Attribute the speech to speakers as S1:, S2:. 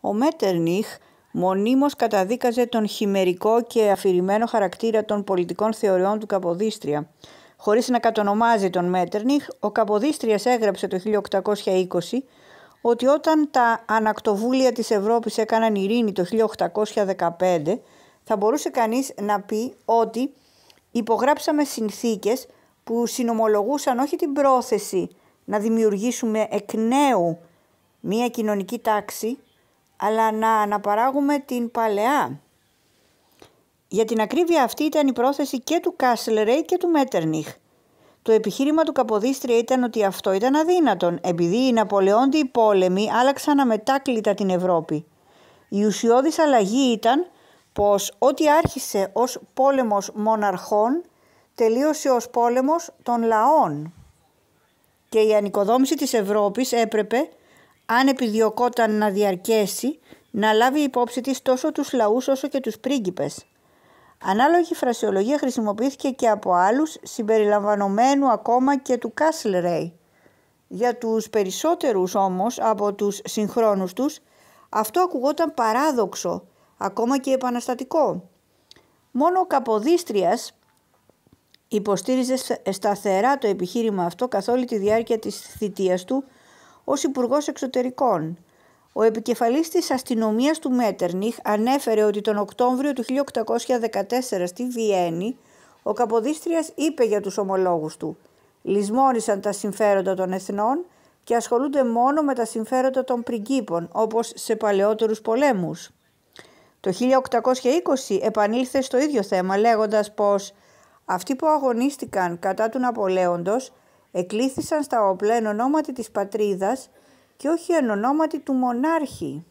S1: ο Μέτερνιχ μονίμως καταδίκαζε τον χημερικό και αφηρημένο χαρακτήρα των πολιτικών θεωριών του Καποδίστρια. Χωρίς να κατονομάζει τον Μέτερνιχ, ο Καποδίστριας έγραψε το 1820 ότι όταν τα ανακτοβούλια της Ευρώπης έκαναν ειρήνη το 1815, θα μπορούσε κανείς να πει ότι υπογράψαμε συνθήκες που συνομολογούσαν όχι την πρόθεση να δημιουργήσουμε εκ νέου μία κοινωνική τάξη, αλλά να αναπαράγουμε την παλαιά. Για την ακρίβεια αυτή ήταν η πρόθεση και του Κάσλερέι και του Μέτερνιχ. Το επιχείρημα του Καποδίστρια ήταν ότι αυτό ήταν αδύνατον, επειδή οι Ναπολεόντιοι πόλεμοι άλλαξαν αμετάκλητα την Ευρώπη. Η ουσιώδης αλλαγή ήταν πως ό,τι άρχισε ως πόλεμος μοναρχών τελείωσε ως πόλεμος των λαών. Και η ανοικοδόμηση της Ευρώπης έπρεπε αν επιδιωκόταν να διαρκέσει, να λάβει υπόψη της τόσο τους λαούς όσο και τους πρίγκιπες. Ανάλογη φρασιολογία χρησιμοποιήθηκε και από άλλους, συμπεριλαμβανομένου ακόμα και του Ρεϊ. Για τους περισσότερους όμως από τους συγχρόνους τους, αυτό ακουγόταν παράδοξο, ακόμα και επαναστατικό. Μόνο ο Καποδίστριας υποστήριζε σταθερά το επιχείρημα αυτό καθ' όλη τη διάρκεια της θητείας του, ως Υπουργός Εξωτερικών. Ο επικεφαλής της αστυνομίας του Μέτερνιχ ανέφερε ότι τον Οκτώβριο του 1814 στη Βιέννη ο Καποδίστριας είπε για τους ομολόγους του «Λυσμόνησαν τα συμφέροντα των εθνών και ασχολούνται μόνο με τα συμφέροντα των πριγκίπων όπως σε παλαιότερους πολέμους». Το 1820 επανήλθε στο ίδιο θέμα λέγοντας πως «αυτοί που αγωνίστηκαν κατά του Ναπολέοντος εκλήθησαν στα όπλα εν ονόματι της πατρίδας και όχι εν ονόματι του μονάρχη.